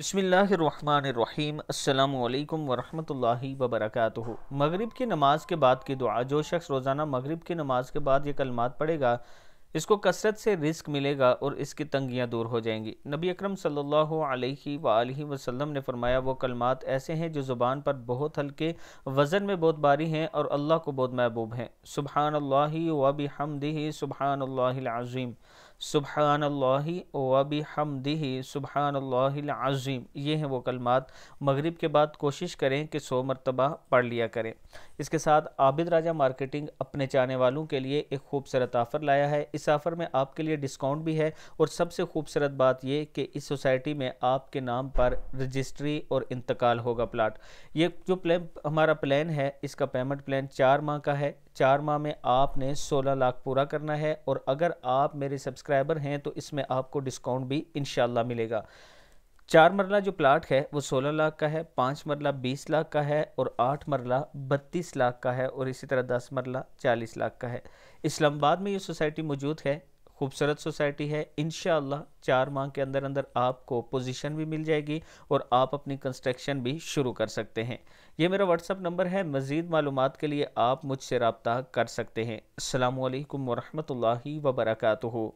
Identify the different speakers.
Speaker 1: बसमीम् अल्लाम वरहमल वबरक मगरिब की नमाज़ के बाद की दुआ जो शख्स रोज़ाना मगरिब की नमाज़ के बाद ये कलमात पढ़ेगा इसको कसरत से रिस्क मिलेगा और इसकी तंगियाँ दूर हो जाएंगी नबी अकरम सल्लल्लाहु अलैहि वसल्लम ने फरमाया वो कलमात ऐसे हैं जो ज़ुबान पर बहुत हल्के वज़न में बहुत भारी हैं और अल्लाह को बहुत महबूब हैं सुबहान अल्लाह वबी हमदी सुबहान अल्लाज़ीम सुबहान वबी हमदही सुबहान अल्लाज़ीम ये हैं वो कलमात मगरिब के बाद कोशिश करें कि सौ मरतबा पढ़ लिया करें इसके साथ आबिद राजा मार्केटिंग अपने चाहने वालों के लिए एक खूबसूरत आफ़र लाया है इस आफ़र में आपके लिए डिस्काउंट भी है और सबसे खूबसूरत बात यह कि इस सोसाइटी में आपके नाम पर रजिस्ट्री और इंतकाल होगा प्लाट ये जो प्लान हमारा प्लान है इसका पेमेंट प्लान चार माह का है चार माह में आपने 16 लाख पूरा करना है और अगर आप मेरे सब्सक्राइबर हैं तो इसमें आपको डिस्काउंट भी इन मिलेगा चार मरला जो प्लाट है वो सोलह लाख का है पाँच मरला बीस लाख का है और आठ मरला बत्तीस लाख का है और इसी तरह दस मरला चालीस लाख का है इस्लामाबाद में ये सोसाइटी मौजूद है खूबसूरत सोसाइटी है इन चार माह के अंदर अंदर आपको पोजीशन भी मिल जाएगी और आप अपनी कंस्ट्रक्शन भी शुरू कर सकते हैं ये मेरा व्हाट्सअप नंबर है मज़ीद मालूम के लिए आप मुझसे रबता कर सकते हैं अल्लाम वरहमल वबरकू